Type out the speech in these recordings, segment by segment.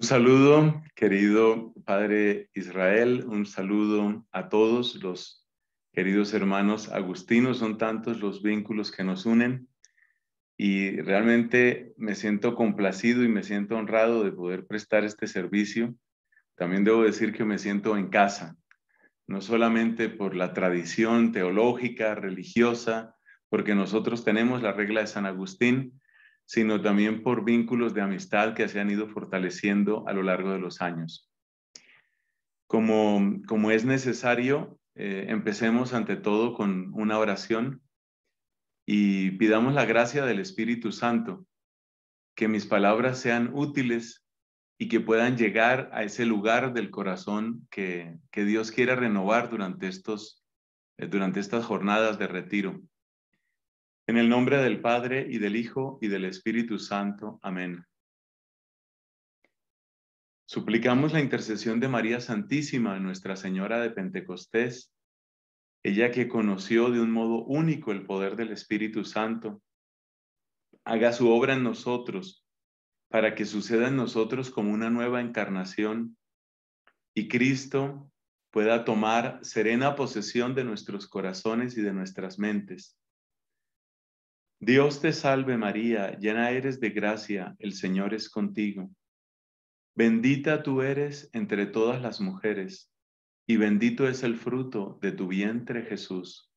Un saludo, querido Padre Israel, un saludo a todos los queridos hermanos agustinos, son tantos los vínculos que nos unen y realmente me siento complacido y me siento honrado de poder prestar este servicio. También debo decir que me siento en casa, no solamente por la tradición teológica, religiosa, porque nosotros tenemos la regla de San Agustín, sino también por vínculos de amistad que se han ido fortaleciendo a lo largo de los años. Como, es necesario, eh, empecemos ante todo con una oración y pidamos la gracia del Espíritu Santo, que mis palabras sean útiles y que puedan llegar a ese lugar del corazón que, que Dios quiera renovar durante, estos, eh, durante estas jornadas de retiro. En el nombre del Padre y del Hijo y del Espíritu Santo. Amén. Suplicamos la intercesión de María Santísima, Nuestra Señora de Pentecostés, ella que conoció de un modo único el poder del Espíritu Santo. Haga su obra en nosotros, para que suceda en nosotros como una nueva encarnación y Cristo pueda tomar serena posesión de nuestros corazones y de nuestras mentes Dios te salve María, llena eres de gracia, el Señor es contigo. Bendita tú eres entre todas las mujeres, y bendito es el fruto de tu vientre Jesús.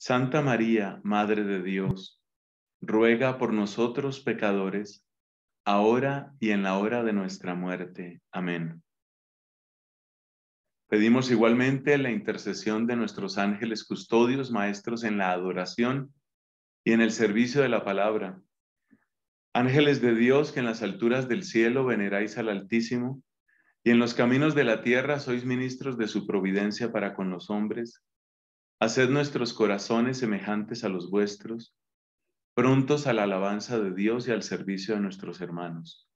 Santa María, Madre de Dios, ruega por nosotros pecadores, ahora y en la hora de nuestra muerte. Amén. Pedimos igualmente la intercesión de nuestros ángeles custodios, maestros en la adoración, y en el servicio de la palabra. Ángeles de Dios que en las alturas del cielo veneráis al Altísimo, y en los caminos de la tierra sois ministros de su providencia para con los hombres, haced nuestros corazones semejantes a los vuestros, prontos a la alabanza de Dios y al servicio de nuestros hermanos.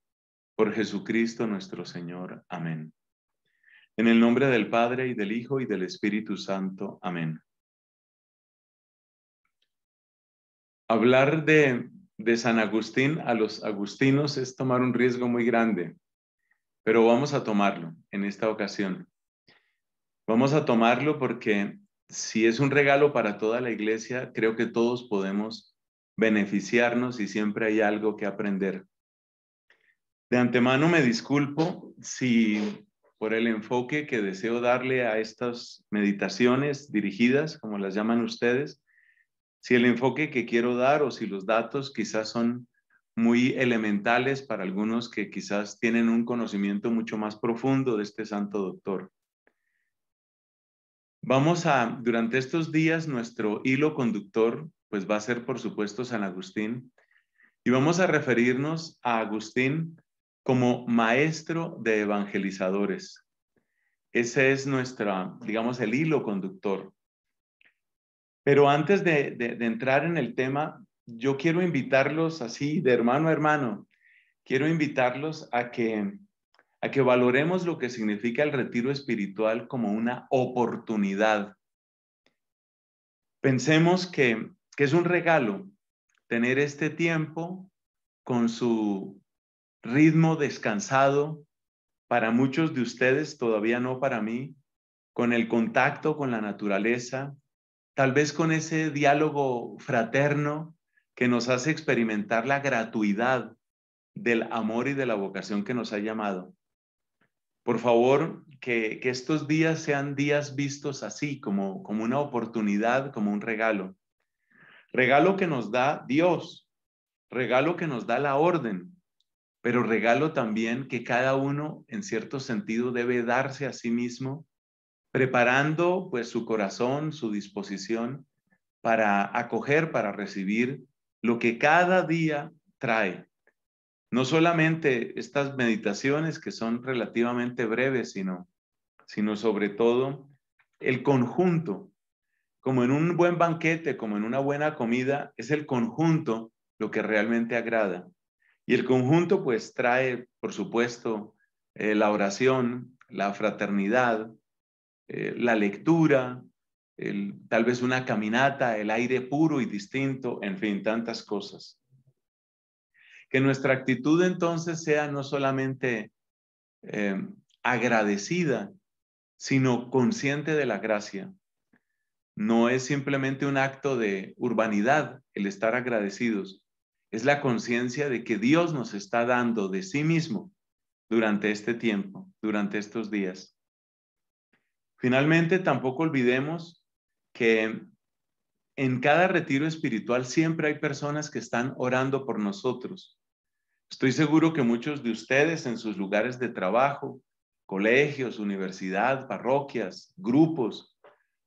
Por Jesucristo nuestro Señor. Amén. En el nombre del Padre y del Hijo y del Espíritu Santo. Amén. hablar de, San Agustín a los agustinos es tomar un riesgo muy grande, pero vamos a tomarlo en esta ocasión. Vamos a tomarlo porque si es un regalo para toda la iglesia, creo que todos podemos beneficiarnos y siempre hay algo que aprender. De antemano me disculpo si por el enfoque que deseo darle a estas meditaciones dirigidas, como las llaman ustedes, si el enfoque que quiero dar o si los datos quizás son muy elementales para algunos que quizás tienen un conocimiento mucho más profundo de este santo doctor. Vamos a, durante estos días, nuestro hilo conductor, pues va a ser, por supuesto, San Agustín, y vamos a referirnos a Agustín como maestro de evangelizadores. Ese es nuestra, digamos, el hilo conductor. Pero antes de, entrar en el tema, yo quiero invitarlos así, de hermano a hermano, quiero invitarlos a que, a que valoremos lo que significa el retiro espiritual como una oportunidad. Pensemos que, que es un regalo tener este tiempo con su ritmo descansado, para muchos de ustedes, todavía no para mí, con el contacto con la naturaleza, tal vez con ese diálogo fraterno que nos hace experimentar la gratuidad del amor y de la vocación que nos ha llamado. Por favor, que, estos días sean días vistos así, como, como una oportunidad, como un regalo. Regalo que nos da Dios, regalo que nos da la orden, pero regalo también que cada uno, en cierto sentido, debe darse a sí mismo preparando pues su corazón, su disposición para acoger, para recibir lo que cada día trae. No solamente estas meditaciones que son relativamente breves, sino, sino sobre todo el conjunto, como en un buen banquete, como en una buena comida, es el conjunto lo que realmente agrada. Y el conjunto pues trae, por supuesto, eh, la oración, la fraternidad, eh, la lectura, tal vez una caminata, el aire puro y distinto, en fin, tantas cosas. Que nuestra actitud entonces sea no solamente em, agradecida, sino consciente de la gracia. No es simplemente un acto de urbanidad el estar agradecidos, es la conciencia de que Dios nos está dando de sí mismo durante este tiempo, durante estos días. Finalmente, tampoco olvidemos que en cada retiro espiritual siempre hay personas que están orando por nosotros. Estoy seguro que muchos de ustedes en sus lugares de trabajo, colegios, universidad, parroquias, grupos,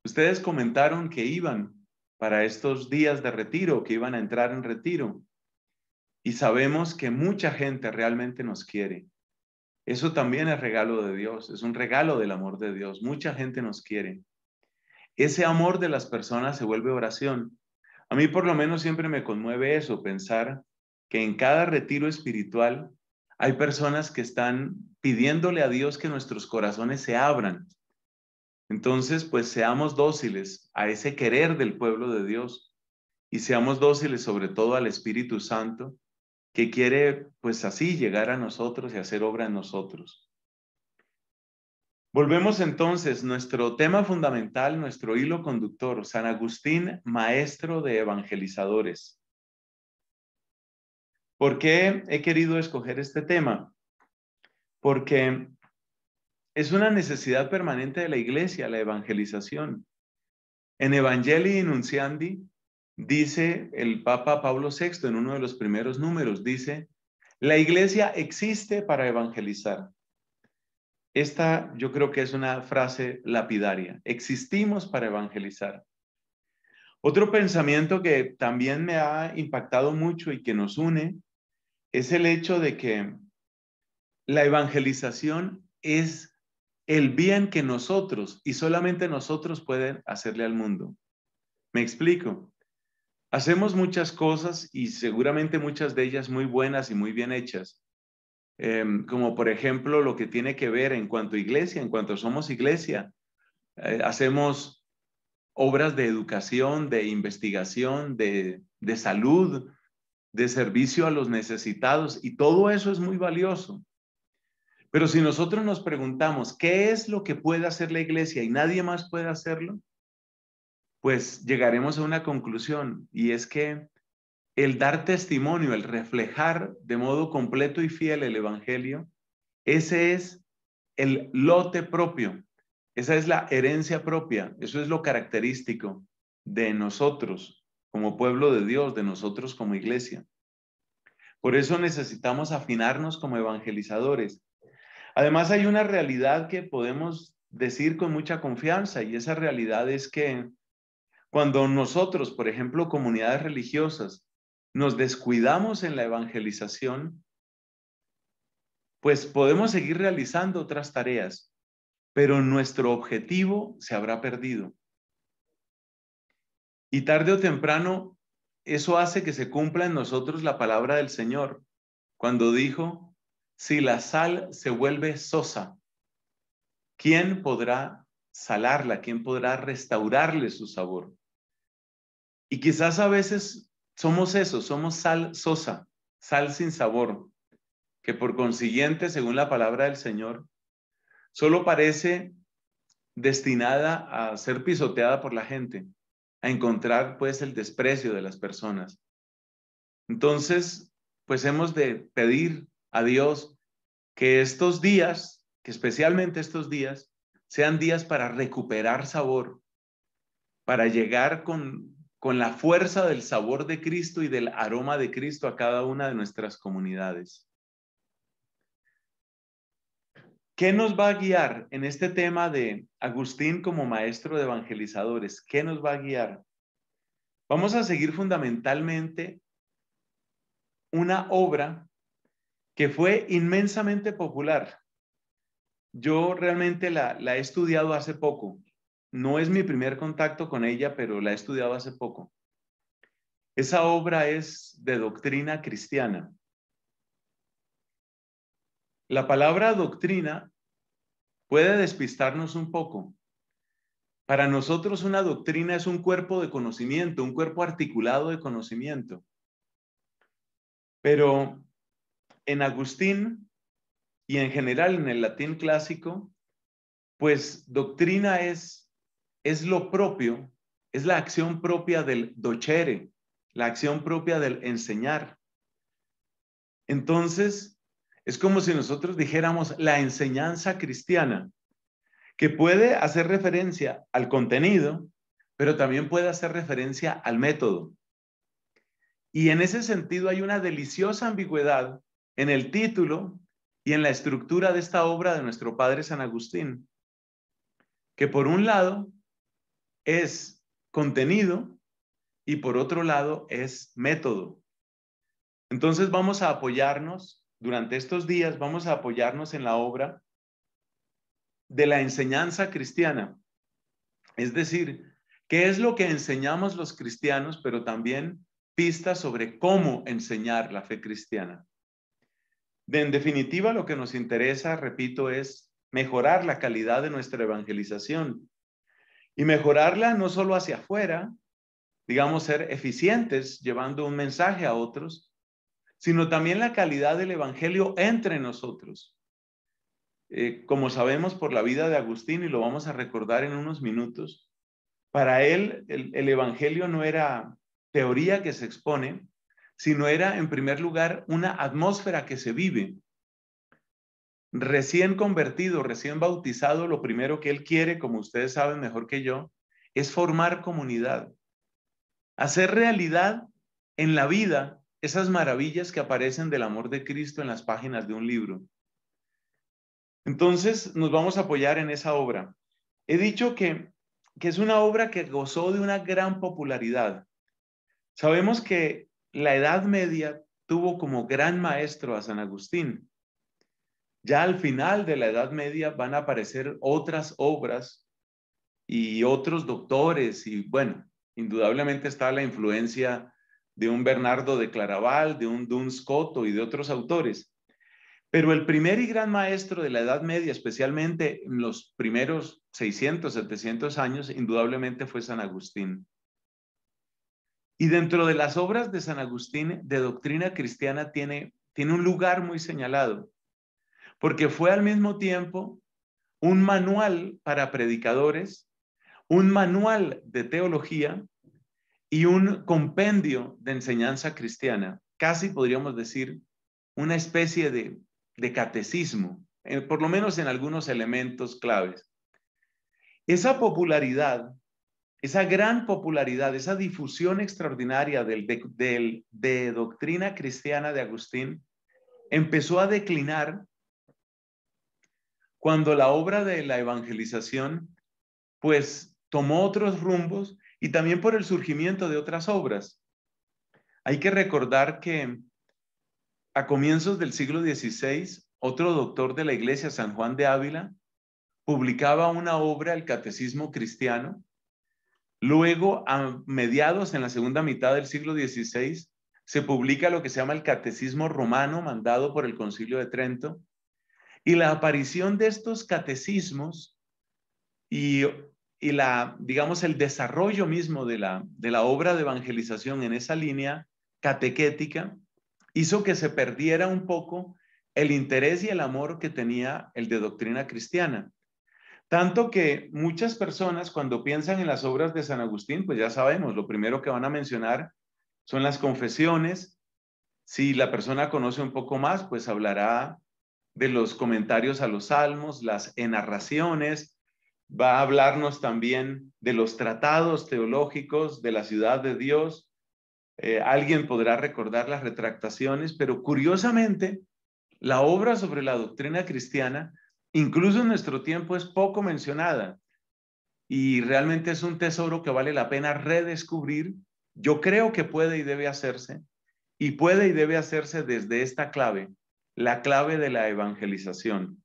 ustedes comentaron que iban para estos días de retiro, que iban a entrar en retiro. Y sabemos que mucha gente realmente nos quiere. Eso también es regalo de Dios, es un regalo del amor de Dios. Mucha gente nos quiere. Ese amor de las personas se vuelve oración. A mí por lo menos siempre me conmueve eso, pensar que en cada retiro espiritual hay personas que están pidiéndole a Dios que nuestros corazones se abran. Entonces, pues seamos dóciles a ese querer del pueblo de Dios y seamos dóciles sobre todo al Espíritu Santo que quiere pues así llegar a nosotros y hacer obra en nosotros. Volvemos entonces, nuestro tema fundamental, nuestro hilo conductor, San Agustín, maestro de evangelizadores. ¿Por qué he querido escoger este tema? Porque es una necesidad permanente de la iglesia, la evangelización. En Evangelii Nunciandi, dice el Papa Pablo VI en uno de los primeros números, dice, la iglesia existe para evangelizar. Esta yo creo que es una frase lapidaria, existimos para evangelizar. Otro pensamiento que también me ha impactado mucho y que nos une es el hecho de que la evangelización es el bien que nosotros y solamente nosotros pueden hacerle al mundo. Me explico. Hacemos muchas cosas y seguramente muchas de ellas muy buenas y muy bien hechas, em, como por ejemplo lo que tiene que ver en cuanto a iglesia, en cuanto somos iglesia. Eh, hacemos obras de educación, de investigación, de, de salud, de servicio a los necesitados y todo eso es muy valioso. Pero si nosotros nos preguntamos, ¿qué es lo que puede hacer la iglesia y nadie más puede hacerlo? pues llegaremos a una conclusión y es que el dar testimonio, el reflejar de modo completo y fiel el Evangelio, ese es el lote propio, esa es la herencia propia, eso es lo característico de nosotros como pueblo de Dios, de nosotros como iglesia. Por eso necesitamos afinarnos como evangelizadores. Además hay una realidad que podemos decir con mucha confianza y esa realidad es que cuando nosotros, por ejemplo, comunidades religiosas, nos descuidamos en la evangelización, pues podemos seguir realizando otras tareas, pero nuestro objetivo se habrá perdido. Y tarde o temprano, eso hace que se cumpla en nosotros la palabra del Señor, cuando dijo, si la sal se vuelve sosa, ¿quién podrá salarla? ¿Quién podrá restaurarle su sabor? Y quizás a veces somos eso, somos sal sosa, sal sin sabor, que por consiguiente, según la palabra del Señor, solo parece destinada a ser pisoteada por la gente, a encontrar pues el desprecio de las personas. Entonces, pues hemos de pedir a Dios que estos días, que especialmente estos días, sean días para recuperar sabor, para llegar con con la fuerza del sabor de Cristo y del aroma de Cristo a cada una de nuestras comunidades. ¿Qué nos va a guiar en este tema de Agustín como maestro de evangelizadores? ¿Qué nos va a guiar? Vamos a seguir fundamentalmente una obra que fue inmensamente popular. Yo realmente la, la he estudiado hace poco no es mi primer contacto con ella, pero la he estudiado hace poco. Esa obra es de doctrina cristiana. La palabra doctrina puede despistarnos un poco. Para nosotros una doctrina es un cuerpo de conocimiento, un cuerpo articulado de conocimiento. Pero en Agustín y en general en el latín clásico, pues doctrina es es lo propio, es la acción propia del dochere, la acción propia del enseñar. Entonces, es como si nosotros dijéramos la enseñanza cristiana, que puede hacer referencia al contenido, pero también puede hacer referencia al método. Y en ese sentido hay una deliciosa ambigüedad en el título y en la estructura de esta obra de nuestro padre San Agustín, que por un lado es contenido y por otro lado es método. Entonces vamos a apoyarnos, durante estos días vamos a apoyarnos en la obra de la enseñanza cristiana. Es decir, qué es lo que enseñamos los cristianos, pero también pistas sobre cómo enseñar la fe cristiana. en definitiva, lo que nos interesa, repito, es mejorar la calidad de nuestra evangelización y mejorarla no solo hacia afuera, digamos, ser eficientes llevando un mensaje a otros, sino también la calidad del Evangelio entre nosotros. Eh, como sabemos por la vida de Agustín, y lo vamos a recordar en unos minutos, para él el Evangelio no era teoría que se expone, sino era en primer lugar una atmósfera que se vive, recién convertido, recién bautizado, lo primero que Él quiere, como ustedes saben mejor que yo, es formar comunidad, hacer realidad en la vida esas maravillas que aparecen del amor de Cristo en las páginas de un libro. Entonces nos vamos a apoyar en esa obra. He dicho que, que es una obra que gozó de una gran popularidad. Sabemos que la Edad Media tuvo como gran maestro a San Agustín, ya al final de la Edad Media van a aparecer otras obras y otros doctores y bueno, indudablemente está la influencia de un Bernardo de Claraval, de un Duns Scotto y de otros autores. Pero el primer y gran maestro de la Edad Media, especialmente en los primeros 600, 700 años, indudablemente fue San Agustín. Y dentro de las obras de San Agustín de doctrina cristiana tiene, tiene un lugar muy señalado porque fue al mismo tiempo un manual para predicadores, un manual de teología y un compendio de enseñanza cristiana, casi podríamos decir una especie de, catecismo, eh, por lo menos en algunos elementos claves. Esa popularidad, esa gran popularidad, esa difusión extraordinaria de, de doctrina cristiana de Agustín empezó a declinar cuando la obra de la evangelización pues tomó otros rumbos y también por el surgimiento de otras obras. Hay que recordar que a comienzos del siglo XVI, otro doctor de la iglesia, San Juan de Ávila, publicaba una obra, el Catecismo Cristiano. Luego, a mediados, en la segunda mitad del siglo XVI, se publica lo que se llama el Catecismo Romano, mandado por el Concilio de Trento, y la aparición de estos catecismos y, la, digamos, el desarrollo mismo de la, de la obra de evangelización en esa línea catequética hizo que se perdiera un poco el interés y el amor que tenía el de doctrina cristiana. Tanto que muchas personas cuando piensan en las obras de San Agustín, pues ya sabemos, lo primero que van a mencionar son las confesiones. Si la persona conoce un poco más, pues hablará de los comentarios a los salmos, las enarraciones, va a hablarnos también de los tratados teológicos de la ciudad de Dios. Eh, alguien podrá recordar las retractaciones, pero curiosamente, la obra sobre la doctrina cristiana, incluso en nuestro tiempo, es poco mencionada y realmente es un tesoro que vale la pena redescubrir. Yo creo que puede y debe hacerse, y puede y debe hacerse desde esta clave, la clave de la evangelización.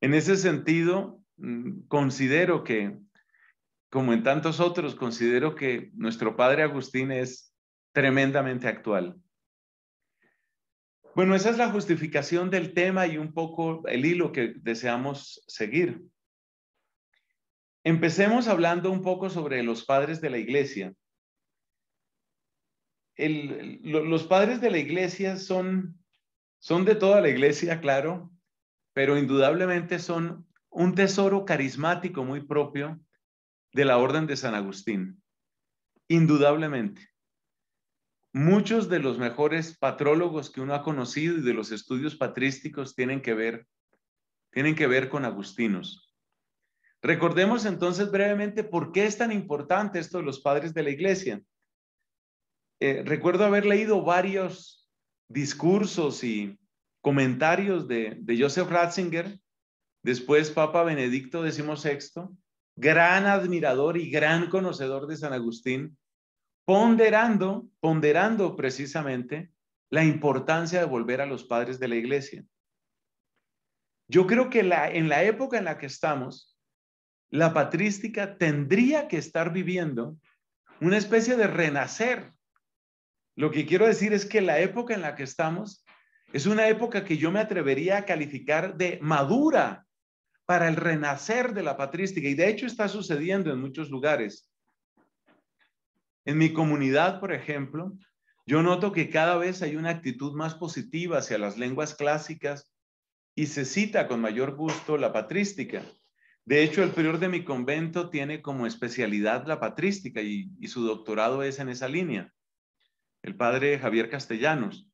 En ese sentido, mm, considero que, como en tantos otros, considero que nuestro padre Agustín es tremendamente actual. Bueno, esa es la justificación del tema y un poco el hilo que deseamos seguir. Empecemos hablando un poco sobre los padres de la iglesia. los padres de la iglesia son son de toda la iglesia, claro, pero indudablemente son un tesoro carismático muy propio de la Orden de San Agustín. Indudablemente. Muchos de los mejores patrólogos que uno ha conocido y de los estudios patrísticos tienen que ver, tienen que ver con agustinos. Recordemos entonces brevemente por qué es tan importante esto de los padres de la iglesia. Eh, recuerdo haber leído varios discursos y comentarios de, Joseph Ratzinger, después Papa Benedicto XVI, gran admirador y gran conocedor de San Agustín, ponderando, ponderando precisamente la importancia de volver a los padres de la iglesia. Yo creo que en la época en la que estamos, la patrística tendría que estar viviendo una especie de renacer lo que quiero decir es que la época en la que estamos es una época que yo me atrevería a calificar de madura para el renacer de la patrística y de hecho está sucediendo en muchos lugares. En mi comunidad, por ejemplo, yo noto que cada vez hay una actitud más positiva hacia las lenguas clásicas y se cita con mayor gusto la patrística. De hecho, el prior de mi convento tiene como especialidad la patrística y, y su doctorado es en esa línea el padre Javier Castellanos.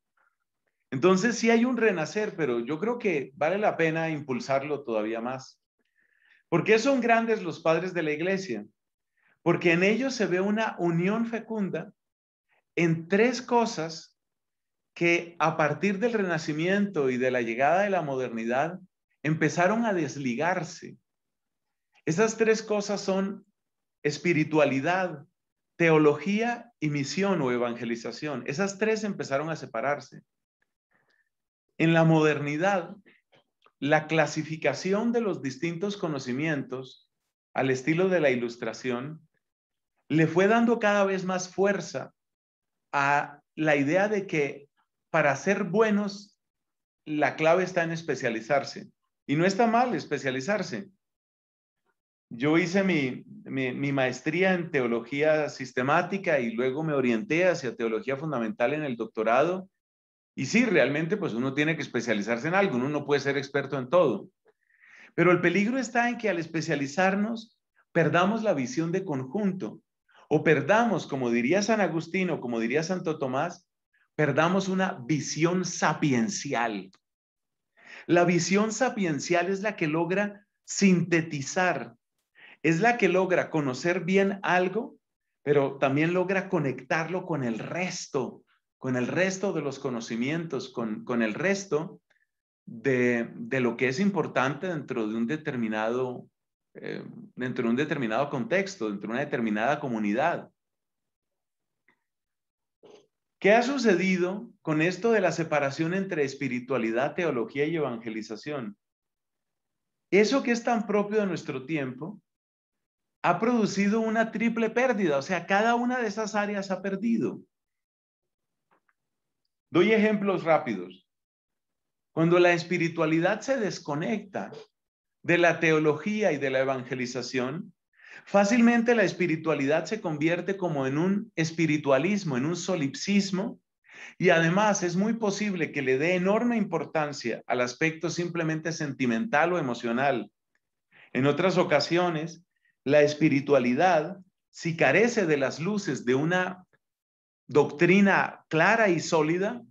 Entonces sí hay un renacer, pero yo creo que vale la pena impulsarlo todavía más. ¿Por qué son grandes los padres de la iglesia? Porque en ellos se ve una unión fecunda en tres cosas que a partir del Renacimiento y de la llegada de la modernidad empezaron a desligarse. Esas tres cosas son espiritualidad, teología y misión o evangelización. Esas tres empezaron a separarse. En la modernidad, la clasificación de los distintos conocimientos al estilo de la ilustración le fue dando cada vez más fuerza a la idea de que para ser buenos, la clave está en especializarse. Y no está mal especializarse, yo hice mi, maestría en teología sistemática y luego me orienté hacia teología fundamental en el doctorado. Y sí, realmente, pues uno tiene que especializarse en algo, uno no puede ser experto en todo. Pero el peligro está en que al especializarnos perdamos la visión de conjunto o perdamos, como diría San Agustín o como diría Santo Tomás, perdamos una visión sapiencial. La visión sapiencial es la que logra sintetizar es la que logra conocer bien algo, pero también logra conectarlo con el resto, con el resto de los conocimientos, con, el resto de, lo que es importante dentro de un determinado, eh, dentro de un determinado contexto, dentro de una determinada comunidad. ¿Qué ha sucedido con esto de la separación entre espiritualidad, teología y evangelización? Eso que es tan propio de nuestro tiempo ha producido una triple pérdida, o sea, cada una de esas áreas ha perdido. Doy ejemplos rápidos. Cuando la espiritualidad se desconecta de la teología y de la evangelización, fácilmente la espiritualidad se convierte como en un espiritualismo, en un solipsismo, y además es muy posible que le dé enorme importancia al aspecto simplemente sentimental o emocional. En otras ocasiones, la espiritualidad, si carece de las luces de una doctrina clara y sólida,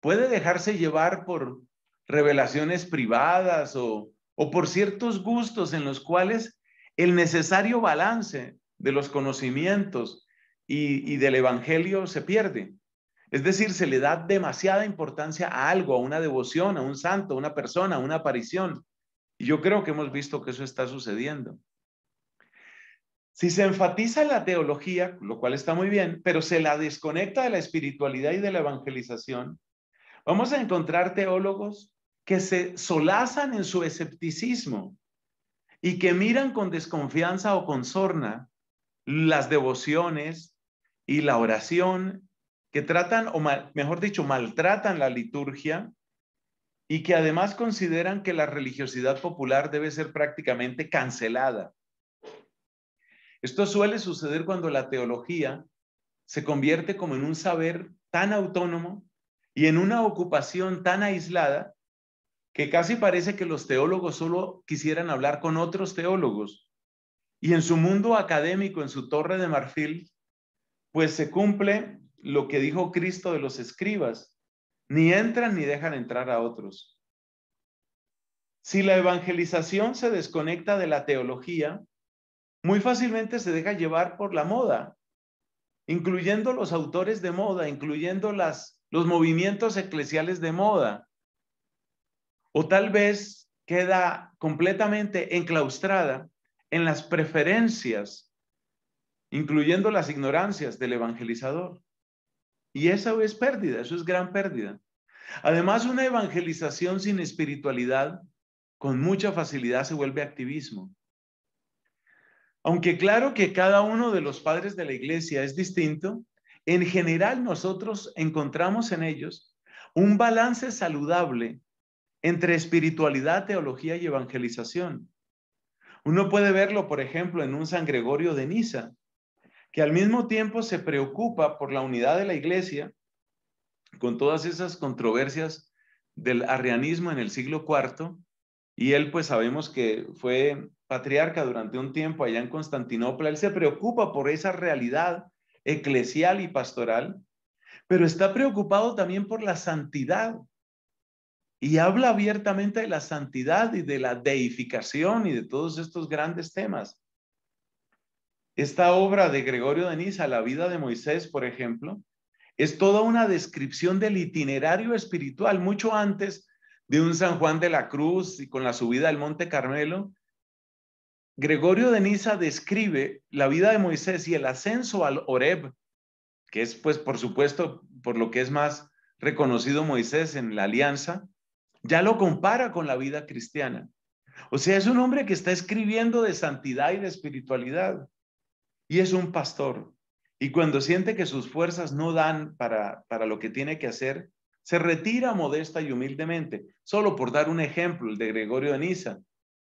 puede dejarse llevar por revelaciones privadas o, por ciertos gustos en los cuales el necesario balance de los conocimientos y, y, del Evangelio se pierde. Es decir, se le da demasiada importancia a algo, a una devoción, a un santo, a una persona, a una aparición. Y yo creo que hemos visto que eso está sucediendo. Si se enfatiza la teología, lo cual está muy bien, pero se la desconecta de la espiritualidad y de la evangelización, vamos a encontrar teólogos que se solazan en su escepticismo y que miran con desconfianza o con sorna las devociones y la oración, que tratan, o mejor dicho, maltratan la liturgia y que además consideran que la religiosidad popular debe ser prácticamente cancelada esto suele suceder cuando la teología se convierte como en un saber tan autónomo y en una ocupación tan aislada que casi parece que los teólogos solo quisieran hablar con otros teólogos. Y en su mundo académico, en su torre de marfil, pues se cumple lo que dijo Cristo de los escribas, ni entran ni dejan entrar a otros. Si la evangelización se desconecta de la teología, muy fácilmente se deja llevar por la moda, incluyendo los autores de moda, incluyendo los movimientos eclesiales de moda. O tal vez queda completamente enclaustrada en las preferencias, incluyendo las ignorancias del evangelizador. Y eso es pérdida, eso es gran pérdida. Además, una evangelización sin espiritualidad con mucha facilidad se vuelve activismo. Aunque claro que cada uno de los padres de la iglesia es distinto, en general nosotros encontramos en ellos un balance saludable entre espiritualidad, teología y evangelización. Uno puede verlo, por ejemplo, en un San Gregorio de Niza, que al mismo tiempo se preocupa por la unidad de la iglesia, con todas esas controversias del arrianismo en el siglo IV, y él, pues sabemos que fue patriarca durante un tiempo allá en Constantinopla. Él se preocupa por esa realidad eclesial y pastoral, pero está preocupado también por la santidad. Y habla abiertamente de la santidad y de la deificación y de todos estos grandes temas. Esta obra de Gregorio de Niza, La vida de Moisés, por ejemplo, es toda una descripción del itinerario espiritual, mucho antes de un San Juan de la Cruz y con la subida al Monte Carmelo, Gregorio de Niza describe la vida de Moisés y el ascenso al Oreb, que es, pues, por supuesto, por lo que es más reconocido Moisés en la alianza, ya lo compara con la vida cristiana. O sea, es un hombre que está escribiendo de santidad y de espiritualidad. Y es un pastor. Y cuando siente que sus fuerzas no dan para, para lo que tiene que hacer, se retira modesta y humildemente, solo por dar un ejemplo, el de Gregorio de Niza.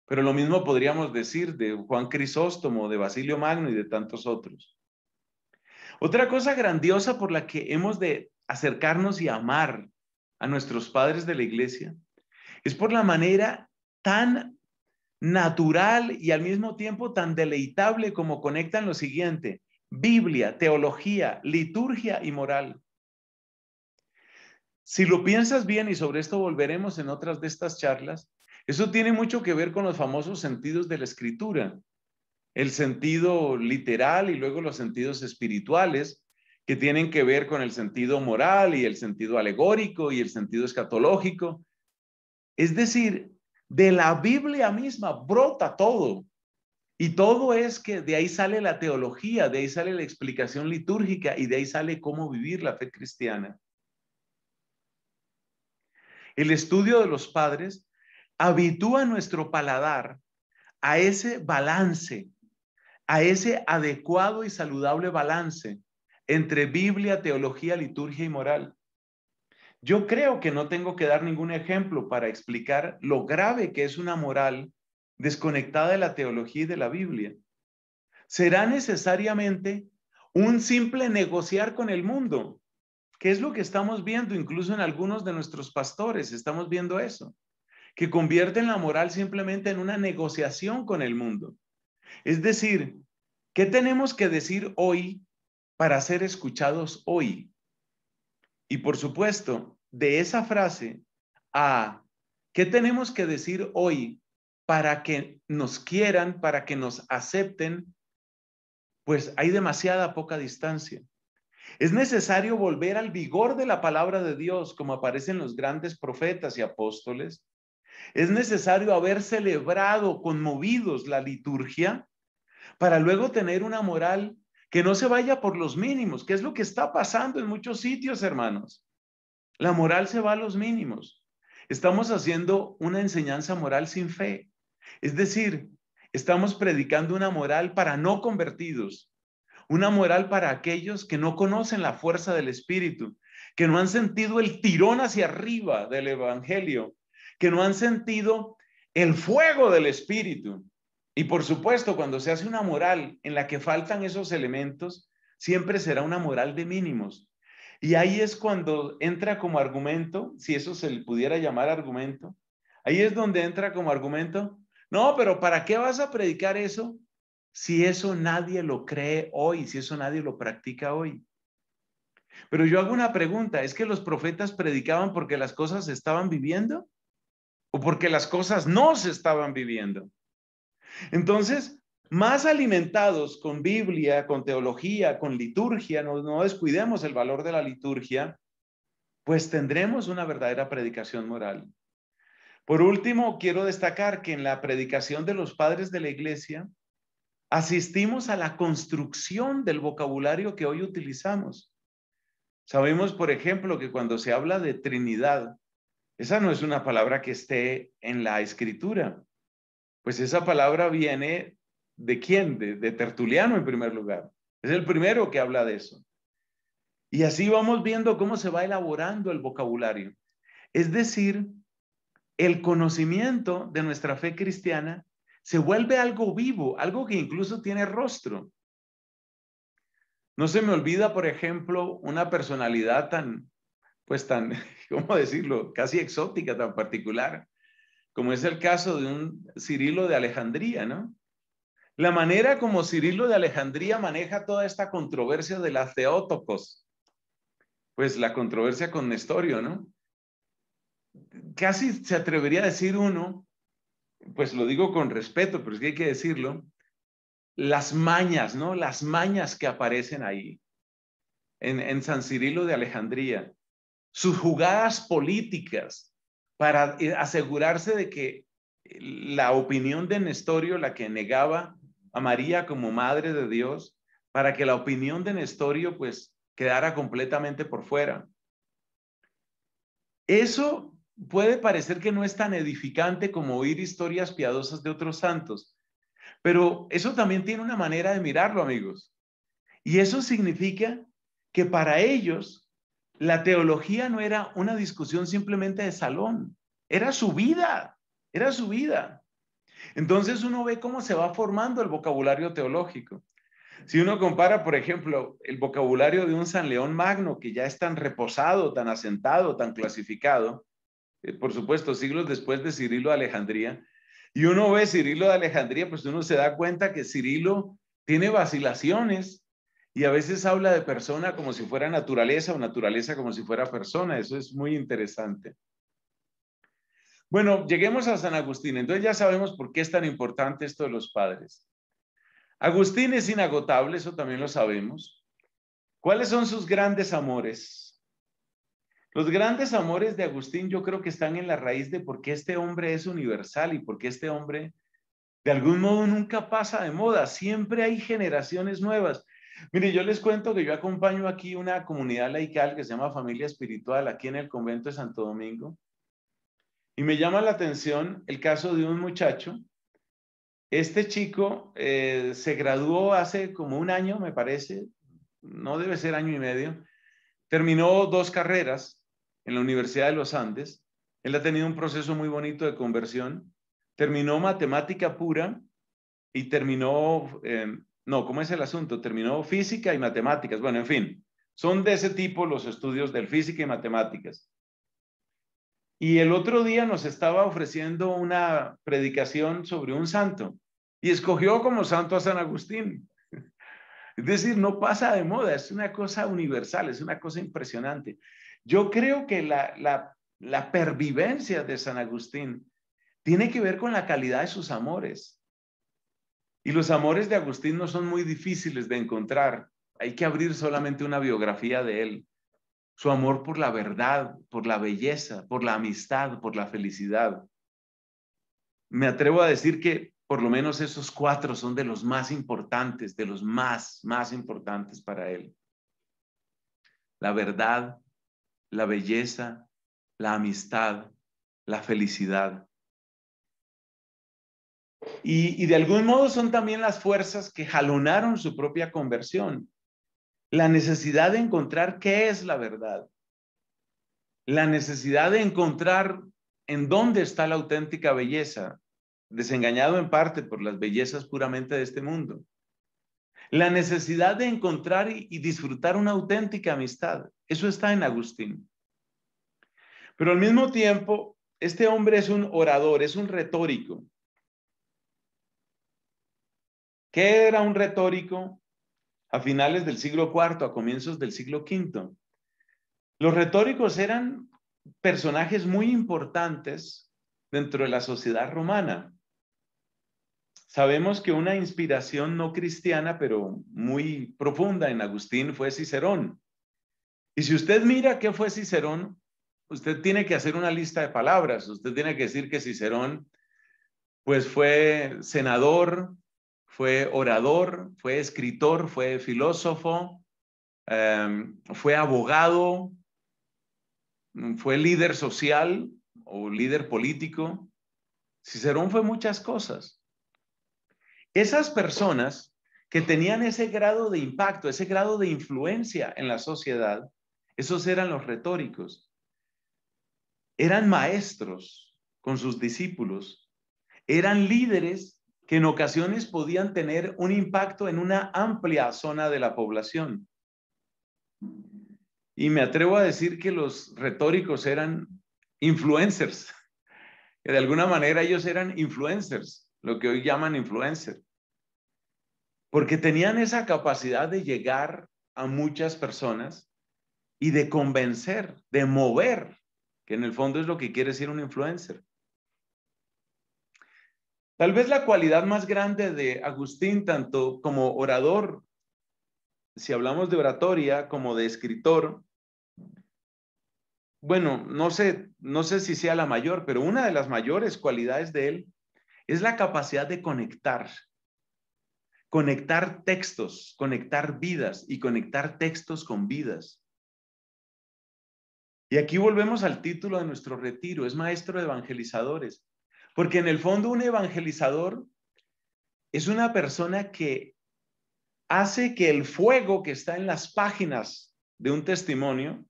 Pero lo mismo podríamos decir de Juan Crisóstomo, de Basilio Magno y de tantos otros. Otra cosa grandiosa por la que hemos de acercarnos y amar a nuestros padres de la iglesia es por la manera tan natural y al mismo tiempo tan deleitable como conectan lo siguiente, Biblia, teología, liturgia y moral si lo piensas bien, y sobre esto volveremos en otras de estas charlas, eso tiene mucho que ver con los famosos sentidos de la escritura, el sentido literal y luego los sentidos espirituales que tienen que ver con el sentido moral y el sentido alegórico y el sentido escatológico. Es decir, de la Biblia misma brota todo. Y todo es que de ahí sale la teología, de ahí sale la explicación litúrgica y de ahí sale cómo vivir la fe cristiana. El estudio de los padres habitúa nuestro paladar a ese balance, a ese adecuado y saludable balance entre Biblia, teología, liturgia y moral. Yo creo que no tengo que dar ningún ejemplo para explicar lo grave que es una moral desconectada de la teología y de la Biblia. Será necesariamente un simple negociar con el mundo, ¿Qué es lo que estamos viendo incluso en algunos de nuestros pastores, estamos viendo eso, que convierten la moral simplemente en una negociación con el mundo. Es decir, ¿qué tenemos que decir hoy para ser escuchados hoy? Y por supuesto, de esa frase a ¿qué tenemos que decir hoy para que nos quieran, para que nos acepten? Pues hay demasiada poca distancia. Es necesario volver al vigor de la palabra de Dios, como aparecen los grandes profetas y apóstoles. Es necesario haber celebrado conmovidos la liturgia para luego tener una moral que no se vaya por los mínimos, que es lo que está pasando en muchos sitios, hermanos. La moral se va a los mínimos. Estamos haciendo una enseñanza moral sin fe. Es decir, estamos predicando una moral para no convertidos, una moral para aquellos que no conocen la fuerza del Espíritu, que no han sentido el tirón hacia arriba del Evangelio, que no han sentido el fuego del Espíritu. Y por supuesto, cuando se hace una moral en la que faltan esos elementos, siempre será una moral de mínimos. Y ahí es cuando entra como argumento, si eso se le pudiera llamar argumento, ahí es donde entra como argumento, no, pero ¿para qué vas a predicar eso si eso nadie lo cree hoy, si eso nadie lo practica hoy. Pero yo hago una pregunta, ¿es que los profetas predicaban porque las cosas se estaban viviendo o porque las cosas no se estaban viviendo? Entonces, más alimentados con Biblia, con teología, con liturgia, no, no descuidemos el valor de la liturgia, pues tendremos una verdadera predicación moral. Por último, quiero destacar que en la predicación de los padres de la iglesia, asistimos a la construcción del vocabulario que hoy utilizamos. Sabemos, por ejemplo, que cuando se habla de Trinidad, esa no es una palabra que esté en la escritura, pues esa palabra viene de quién? De, Tertuliano en primer lugar. Es el primero que habla de eso. Y así vamos viendo cómo se va elaborando el vocabulario. Es decir, el conocimiento de nuestra fe cristiana se vuelve algo vivo, algo que incluso tiene rostro. No se me olvida, por ejemplo, una personalidad tan, pues tan, ¿cómo decirlo?, casi exótica, tan particular, como es el caso de un Cirilo de Alejandría, ¿no? La manera como Cirilo de Alejandría maneja toda esta controversia de las teótopos. pues la controversia con Nestorio, ¿no? Casi se atrevería a decir uno pues lo digo con respeto, pero es que hay que decirlo, las mañas, ¿no? Las mañas que aparecen ahí, en, en San Cirilo de Alejandría, sus jugadas políticas para eh, asegurarse de que la opinión de Nestorio, la que negaba a María como madre de Dios, para que la opinión de Nestorio pues quedara completamente por fuera. Eso puede parecer que no es tan edificante como oír historias piadosas de otros santos, pero eso también tiene una manera de mirarlo, amigos. Y eso significa que para ellos la teología no era una discusión simplemente de salón, era su vida, era su vida. Entonces uno ve cómo se va formando el vocabulario teológico. Si uno compara, por ejemplo, el vocabulario de un San León Magno, que ya es tan reposado, tan asentado, tan clasificado, eh, por supuesto, siglos después de Cirilo de Alejandría. Y uno ve Cirilo de Alejandría, pues uno se da cuenta que Cirilo tiene vacilaciones y a veces habla de persona como si fuera naturaleza o naturaleza como si fuera persona. Eso es muy interesante. Bueno, lleguemos a San Agustín. Entonces ya sabemos por qué es tan importante esto de los padres. Agustín es inagotable, eso también lo sabemos. ¿Cuáles son sus grandes amores? Los grandes amores de Agustín yo creo que están en la raíz de por qué este hombre es universal y por qué este hombre de algún modo nunca pasa de moda. Siempre hay generaciones nuevas. Mire, yo les cuento que yo acompaño aquí una comunidad laical que se llama Familia Espiritual aquí en el convento de Santo Domingo. Y me llama la atención el caso de un muchacho. Este chico eh, se graduó hace como un año, me parece, no debe ser año y medio. Terminó dos carreras, en la Universidad de los Andes. Él ha tenido un proceso muy bonito de conversión. Terminó matemática pura y terminó, em, no, ¿cómo es el asunto? Terminó física y matemáticas. Bueno, en fin, son de ese tipo los estudios del física y matemáticas. Y el otro día nos estaba ofreciendo una predicación sobre un santo y escogió como santo a San Agustín. Es decir, no pasa de moda, es una cosa universal, es una cosa impresionante. Yo creo que la, la pervivencia de San Agustín tiene que ver con la calidad de sus amores. Y los amores de Agustín no son muy difíciles de encontrar. Hay que abrir solamente una biografía de él. Su amor por la verdad, por la belleza, por la amistad, por la felicidad. Me atrevo a decir que por lo menos esos cuatro son de los más importantes, de los más, más importantes para él. La verdad, la belleza, la amistad, la felicidad. Y, de algún modo son también las fuerzas que jalonaron su propia conversión. La necesidad de encontrar qué es la verdad. La necesidad de encontrar en dónde está la auténtica belleza, desengañado en parte por las bellezas puramente de este mundo. La necesidad de encontrar y disfrutar una auténtica amistad. Eso está en Agustín. Pero al mismo tiempo, este hombre es un orador, es un retórico. ¿Qué era un retórico a finales del siglo IV, a comienzos del siglo V? Los retóricos eran personajes muy importantes dentro de la sociedad romana. Sabemos que una inspiración no cristiana, pero muy profunda en Agustín, fue Cicerón. Y si usted mira qué fue Cicerón, usted tiene que hacer una lista de palabras, usted tiene que decir que Cicerón pues fue senador, fue orador, fue escritor, fue filósofo, em, fue abogado, fue líder social o líder político. Cicerón fue muchas cosas. Esas personas que tenían ese grado de impacto, ese grado de influencia en la sociedad, esos eran los retóricos. Eran maestros con sus discípulos. Eran líderes que en ocasiones podían tener un impacto en una amplia zona de la población. Y me atrevo a decir que los retóricos eran influencers, que de alguna manera ellos eran influencers, lo que hoy llaman influencer, porque tenían esa capacidad de llegar a muchas personas y de convencer, de mover, que en el fondo es lo que quiere decir un influencer. Tal vez la cualidad más grande de Agustín, tanto como orador, si hablamos de oratoria, como de escritor, bueno, no sé, no sé si sea la mayor, pero una de las mayores cualidades de él es la capacidad de conectar, conectar textos, conectar vidas y conectar textos con vidas. Y aquí volvemos al título de nuestro retiro, es maestro de evangelizadores, porque en el fondo un evangelizador es una persona que hace que el fuego que está en las páginas de un testimonio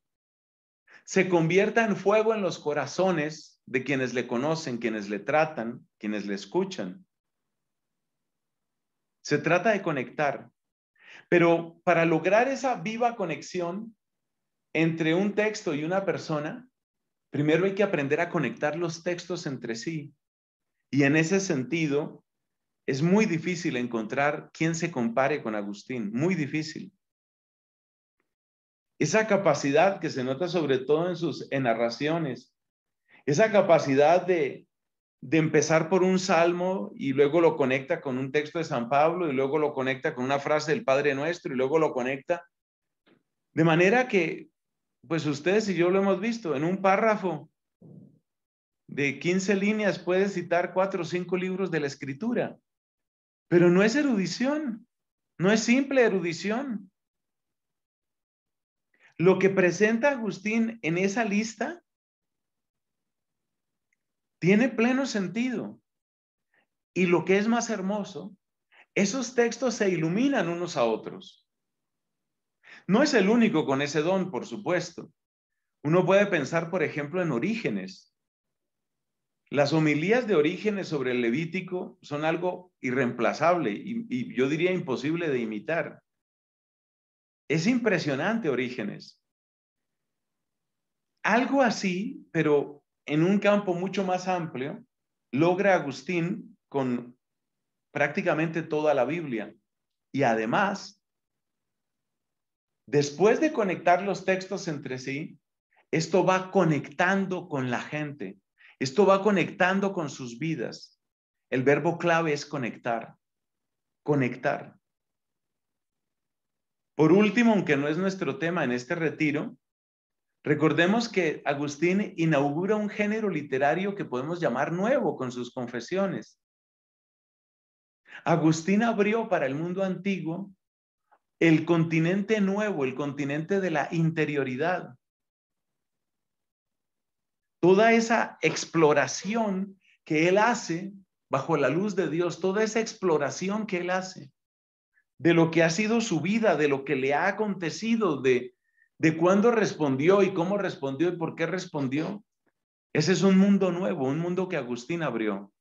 se convierta en fuego en los corazones de quienes le conocen, quienes le tratan, quienes le escuchan. Se trata de conectar, pero para lograr esa viva conexión, entre un texto y una persona, primero hay que aprender a conectar los textos entre sí. Y en ese sentido, es muy difícil encontrar quién se compare con Agustín, muy difícil. Esa capacidad que se nota sobre todo en sus narraciones, esa capacidad de, de empezar por un salmo y luego lo conecta con un texto de San Pablo y luego lo conecta con una frase del Padre Nuestro y luego lo conecta. De manera que pues ustedes y yo lo hemos visto, en un párrafo de 15 líneas puede citar cuatro o cinco libros de la escritura, pero no es erudición, no es simple erudición. Lo que presenta Agustín en esa lista tiene pleno sentido. Y lo que es más hermoso, esos textos se iluminan unos a otros. No es el único con ese don, por supuesto. Uno puede pensar, por ejemplo, en Orígenes. Las homilías de Orígenes sobre el Levítico son algo irreemplazable y, y yo diría imposible de imitar. Es impresionante Orígenes. Algo así, pero en un campo mucho más amplio, logra Agustín con prácticamente toda la Biblia. Y además, Después de conectar los textos entre sí, esto va conectando con la gente, esto va conectando con sus vidas. El verbo clave es conectar, conectar. Por último, aunque no es nuestro tema en este retiro, recordemos que Agustín inaugura un género literario que podemos llamar nuevo con sus confesiones. Agustín abrió para el mundo antiguo el continente nuevo, el continente de la interioridad. Toda esa exploración que Él hace bajo la luz de Dios, toda esa exploración que Él hace de lo que ha sido su vida, de lo que le ha acontecido, de, de cuándo respondió y cómo respondió y por qué respondió. Ese es un mundo nuevo, un mundo que Agustín abrió.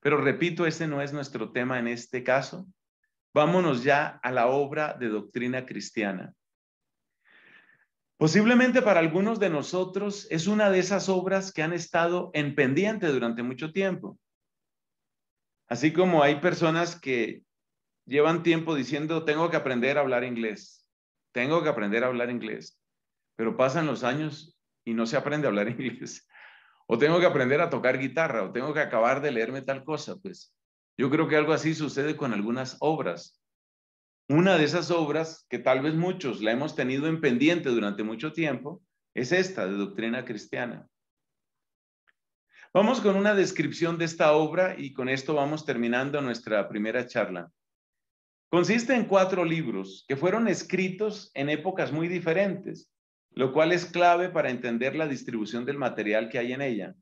Pero repito, ese no es nuestro tema en este caso. Vámonos ya a la obra de doctrina cristiana. Posiblemente para algunos de nosotros es una de esas obras que han estado en pendiente durante mucho tiempo. Así como hay personas que llevan tiempo diciendo, tengo que aprender a hablar inglés, tengo que aprender a hablar inglés, pero pasan los años y no se aprende a hablar inglés. O tengo que aprender a tocar guitarra, o tengo que acabar de leerme tal cosa, pues yo creo que algo así sucede con algunas obras. Una de esas obras, que tal vez muchos la hemos tenido en pendiente durante mucho tiempo, es esta de doctrina cristiana. Vamos con una descripción de esta obra y con esto vamos terminando nuestra primera charla. Consiste en cuatro libros que fueron escritos en épocas muy diferentes, lo cual es clave para entender la distribución del material que hay en ella.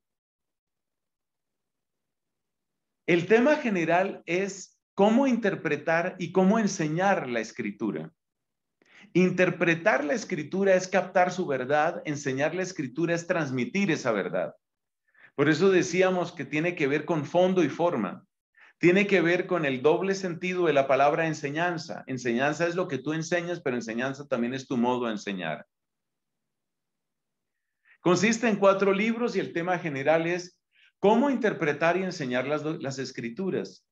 El tema general es cómo interpretar y cómo enseñar la escritura. Interpretar la escritura es captar su verdad, enseñar la escritura es transmitir esa verdad. Por eso decíamos que tiene que ver con fondo y forma. Tiene que ver con el doble sentido de la palabra enseñanza. Enseñanza es lo que tú enseñas, pero enseñanza también es tu modo de enseñar. Consiste en cuatro libros y el tema general es ¿Cómo interpretar y enseñar las, escrituras?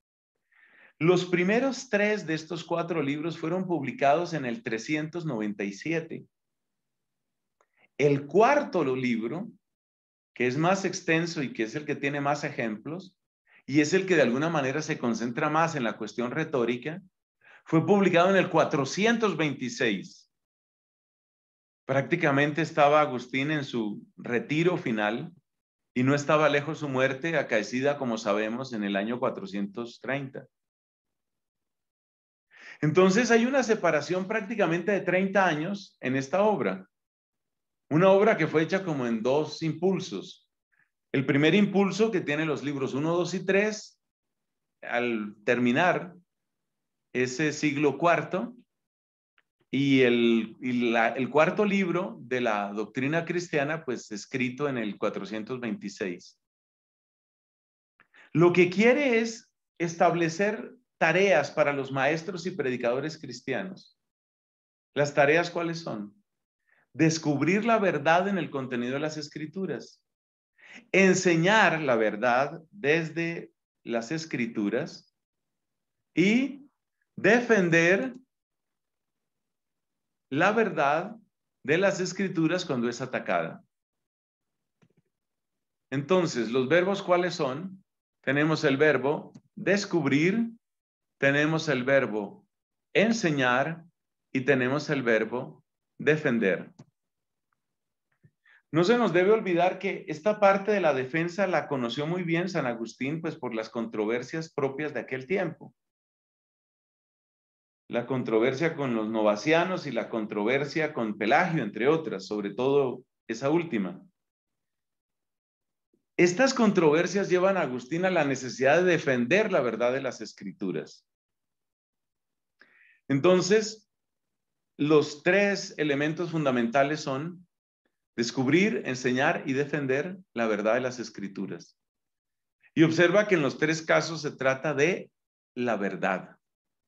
Los primeros tres de estos cuatro libros fueron publicados en el 397. El cuarto libro, que es más extenso y que es el que tiene más ejemplos, y es el que de alguna manera se concentra más en la cuestión retórica, fue publicado en el 426. Prácticamente estaba Agustín en su retiro final y no estaba lejos su muerte, acaecida, como sabemos, en el año 430. Entonces hay una separación prácticamente de 30 años en esta obra. Una obra que fue hecha como en dos impulsos. El primer impulso que tiene los libros 1, 2 y 3, al terminar ese siglo cuarto y, el, el cuarto libro de la doctrina cristiana, pues escrito en el 426. Lo que quiere es establecer tareas para los maestros y predicadores cristianos. ¿Las tareas cuáles son? Descubrir la verdad en el contenido de las escrituras. Enseñar la verdad desde las escrituras y defender la verdad de las escrituras cuando es atacada. Entonces, los verbos cuáles son? Tenemos el verbo descubrir, tenemos el verbo enseñar y tenemos el verbo defender. No se nos debe olvidar que esta parte de la defensa la conoció muy bien San Agustín, pues por las controversias propias de aquel tiempo la controversia con los novacianos y la controversia con Pelagio, entre otras, sobre todo esa última. Estas controversias llevan a Agustín a la necesidad de defender la verdad de las escrituras. Entonces, los tres elementos fundamentales son descubrir, enseñar y defender la verdad de las escrituras. Y observa que en los tres casos se trata de la verdad.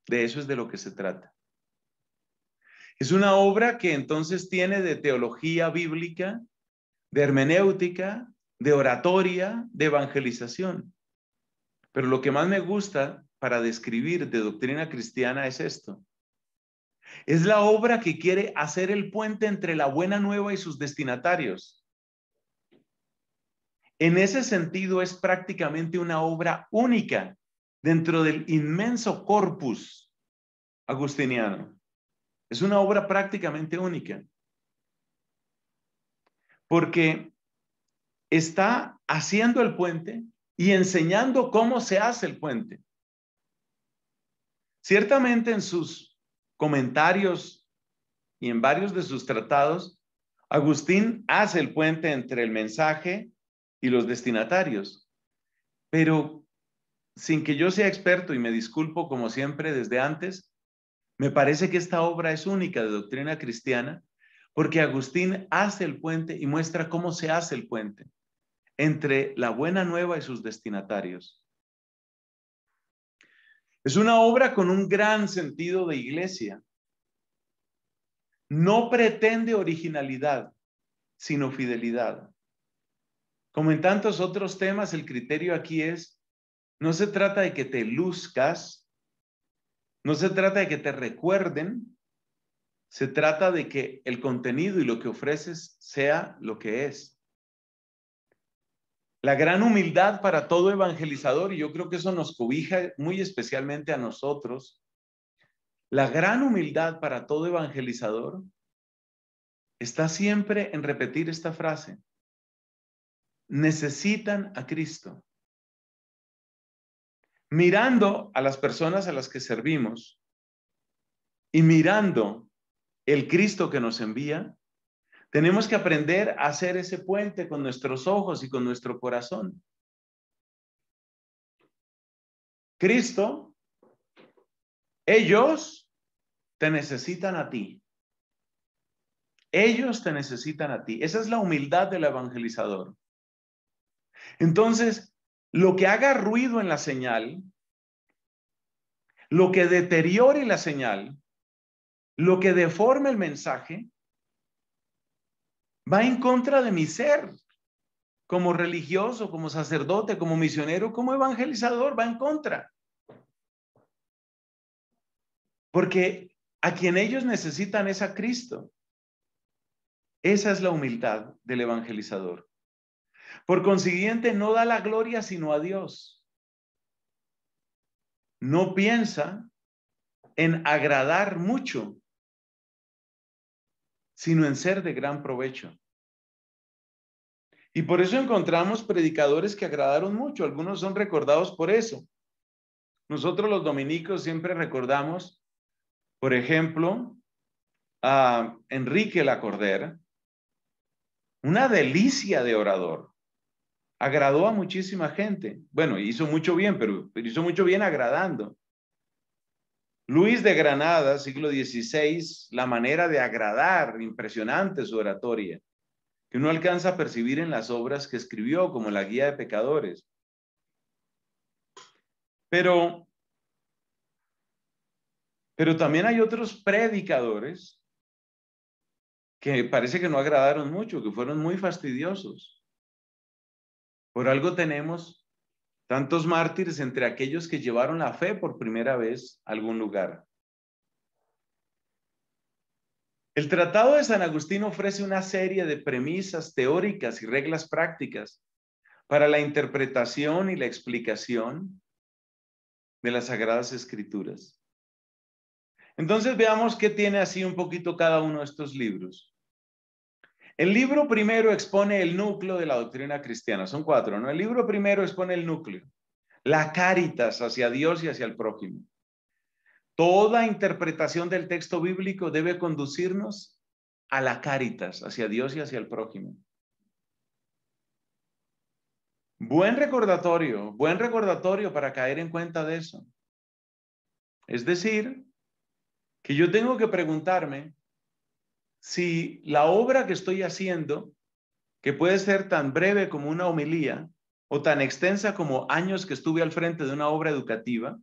De eso es de lo que se trata. Es una obra que entonces tiene de teología bíblica, de hermenéutica, de oratoria, de evangelización. Pero lo que más me gusta para describir de doctrina cristiana es esto. Es la obra que quiere hacer el puente entre la buena nueva y sus destinatarios. En ese sentido es prácticamente una obra única dentro del inmenso corpus agustiniano. Es una obra prácticamente única, porque está haciendo el puente y enseñando cómo se hace el puente. Ciertamente en sus comentarios y en varios de sus tratados, Agustín hace el puente entre el mensaje y los destinatarios, pero sin que yo sea experto, y me disculpo como siempre desde antes, me parece que esta obra es única de doctrina cristiana porque Agustín hace el puente y muestra cómo se hace el puente entre la buena nueva y sus destinatarios. Es una obra con un gran sentido de iglesia. No pretende originalidad, sino fidelidad. Como en tantos otros temas, el criterio aquí es no se trata de que te luzcas, no se trata de que te recuerden, se trata de que el contenido y lo que ofreces sea lo que es. La gran humildad para todo evangelizador, y yo creo que eso nos cobija muy especialmente a nosotros, la gran humildad para todo evangelizador está siempre en repetir esta frase. Necesitan a Cristo mirando a las personas a las que servimos y mirando el Cristo que nos envía, tenemos que aprender a hacer ese puente con nuestros ojos y con nuestro corazón. Cristo, ellos te necesitan a ti. Ellos te necesitan a ti. Esa es la humildad del evangelizador. Entonces, lo que haga ruido en la señal, lo que deteriore la señal, lo que deforme el mensaje, va en contra de mi ser, como religioso, como sacerdote, como misionero, como evangelizador, va en contra. Porque a quien ellos necesitan es a Cristo. Esa es la humildad del evangelizador. Por consiguiente, no da la gloria sino a Dios. No piensa en agradar mucho, sino en ser de gran provecho. Y por eso encontramos predicadores que agradaron mucho. Algunos son recordados por eso. Nosotros los dominicos siempre recordamos, por ejemplo, a Enrique Cordera, una delicia de orador agradó a muchísima gente. Bueno, hizo mucho bien, pero, hizo mucho bien agradando. Luis de Granada, siglo XVI, la manera de agradar, impresionante su oratoria, que uno alcanza a percibir en las obras que escribió, como la guía de pecadores. Pero, pero también hay otros predicadores que parece que no agradaron mucho, que fueron muy fastidiosos. Por algo tenemos tantos mártires entre aquellos que llevaron la fe por primera vez a algún lugar. El Tratado de San Agustín ofrece una serie de premisas teóricas y reglas prácticas para la interpretación y la explicación de las Sagradas Escrituras. Entonces veamos qué tiene así un poquito cada uno de estos libros. El libro primero expone el núcleo de la doctrina cristiana. Son cuatro, ¿no? El libro primero expone el núcleo. La caritas hacia Dios y hacia el prójimo. Toda interpretación del texto bíblico debe conducirnos a la caritas, hacia Dios y hacia el prójimo. Buen recordatorio, buen recordatorio para caer en cuenta de eso. Es decir, que yo tengo que preguntarme si la obra que estoy haciendo, que puede ser tan breve como una homilía o tan extensa como años que estuve al frente de una obra educativa,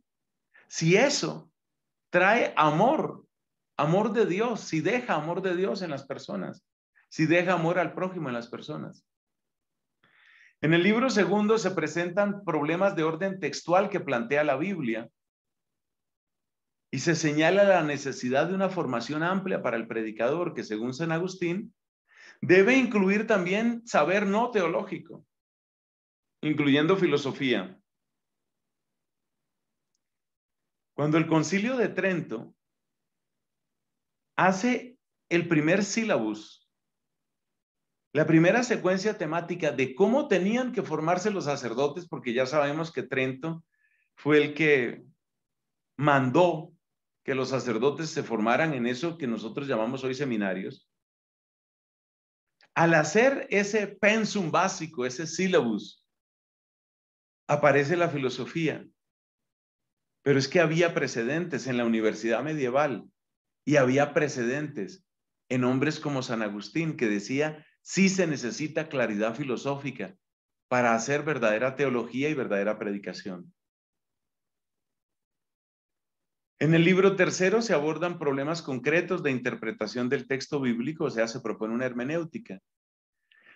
si eso trae amor, amor de Dios, si deja amor de Dios en las personas, si deja amor al prójimo en las personas. En el libro segundo se presentan problemas de orden textual que plantea la Biblia y se señala la necesidad de una formación amplia para el predicador que, según San Agustín, debe incluir también saber no teológico, incluyendo filosofía. Cuando el concilio de Trento hace el primer sílabus, la primera secuencia temática de cómo tenían que formarse los sacerdotes, porque ya sabemos que Trento fue el que mandó los sacerdotes se formaran en eso que nosotros llamamos hoy seminarios, al hacer ese pensum básico, ese sílabus aparece la filosofía. Pero es que había precedentes en la universidad medieval y había precedentes en hombres como San Agustín, que decía, sí se necesita claridad filosófica para hacer verdadera teología y verdadera predicación. En el libro tercero se abordan problemas concretos de interpretación del texto bíblico, o sea, se propone una hermenéutica.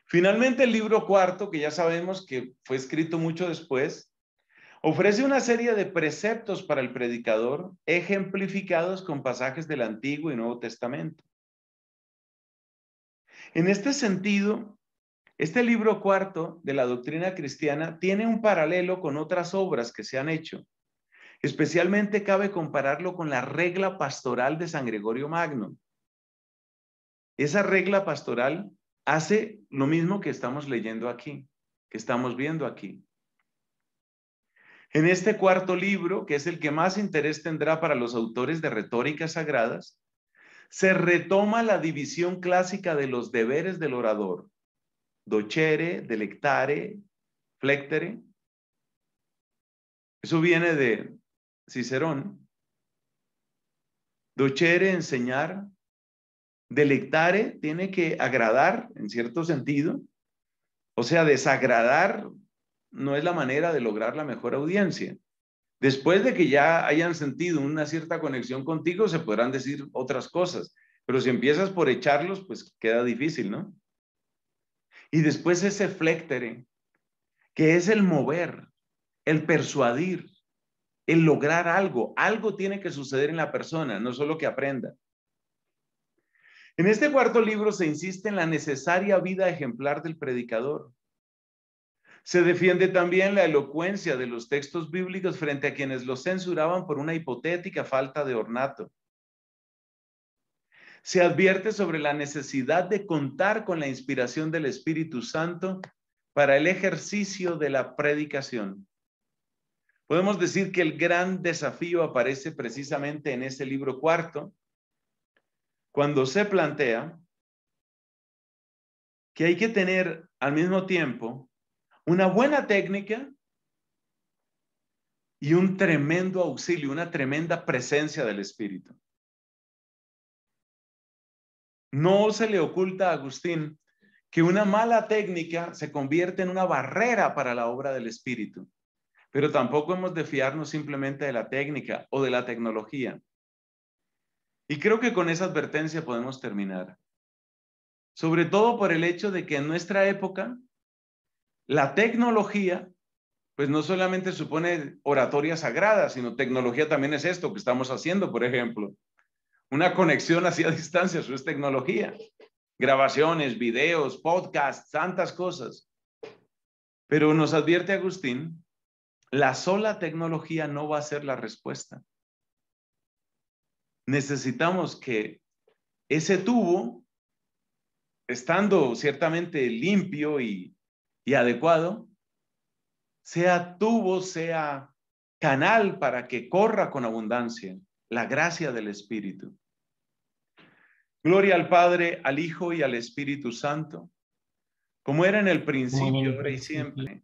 Finalmente, el libro cuarto, que ya sabemos que fue escrito mucho después, ofrece una serie de preceptos para el predicador, ejemplificados con pasajes del Antiguo y Nuevo Testamento. En este sentido, este libro cuarto de la doctrina cristiana tiene un paralelo con otras obras que se han hecho Especialmente cabe compararlo con la regla pastoral de San Gregorio Magno. Esa regla pastoral hace lo mismo que estamos leyendo aquí, que estamos viendo aquí. En este cuarto libro, que es el que más interés tendrá para los autores de retóricas sagradas, se retoma la división clásica de los deberes del orador, docere, delectare, flectere. Eso viene de, Cicerón, docere, enseñar, delectare, tiene que agradar en cierto sentido, o sea, desagradar no es la manera de lograr la mejor audiencia. Después de que ya hayan sentido una cierta conexión contigo, se podrán decir otras cosas, pero si empiezas por echarlos, pues queda difícil, ¿no? Y después ese flectere, que es el mover, el persuadir, el lograr algo. Algo tiene que suceder en la persona, no solo que aprenda. En este cuarto libro se insiste en la necesaria vida ejemplar del predicador. Se defiende también la elocuencia de los textos bíblicos frente a quienes los censuraban por una hipotética falta de ornato. Se advierte sobre la necesidad de contar con la inspiración del Espíritu Santo para el ejercicio de la predicación. Podemos decir que el gran desafío aparece precisamente en ese libro cuarto, cuando se plantea que hay que tener al mismo tiempo una buena técnica y un tremendo auxilio, una tremenda presencia del Espíritu. No se le oculta a Agustín que una mala técnica se convierte en una barrera para la obra del Espíritu. Pero tampoco hemos de fiarnos simplemente de la técnica o de la tecnología. Y creo que con esa advertencia podemos terminar. Sobre todo por el hecho de que en nuestra época la tecnología, pues no solamente supone oratoria sagrada, sino tecnología también es esto que estamos haciendo, por ejemplo. Una conexión hacia distancia, eso es tecnología. Grabaciones, videos, podcasts, tantas cosas. Pero nos advierte Agustín la sola tecnología no va a ser la respuesta. Necesitamos que ese tubo, estando ciertamente limpio y, adecuado, sea tubo, sea canal para que corra con abundancia la gracia del Espíritu. Gloria al Padre, al Hijo y al Espíritu Santo, como era en el principio, ahora y siempre,